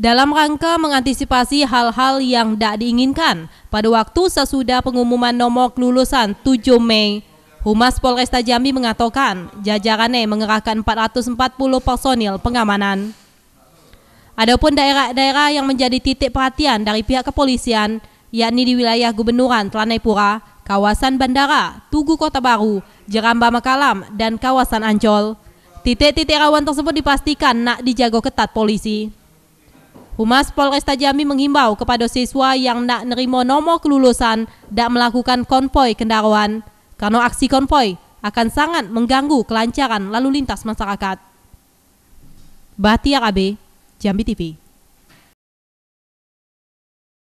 dalam rangka mengantisipasi hal-hal yang tidak diinginkan pada waktu sesudah pengumuman nomor kelulusan 7 Mei. Humas Polresta Jambi mengatakan jajarannya mengerahkan 440 personil pengamanan. Adapun daerah-daerah yang menjadi titik perhatian dari pihak kepolisian, yakni di wilayah Gubernuran Telanepura, kawasan bandara, Tugu Kota Baru, Jeramba Makalam, dan kawasan Ancol. Titik-titik rawan tersebut dipastikan nak dijago ketat polisi. Humas Polresta Jambi menghimbau kepada siswa yang tidak nerimo nomor kelulusan tidak melakukan konvoy kendaraan karena aksi konvoy akan sangat mengganggu kelancaran lalu lintas masyarakat. Bahtiar AB, Jambi TV.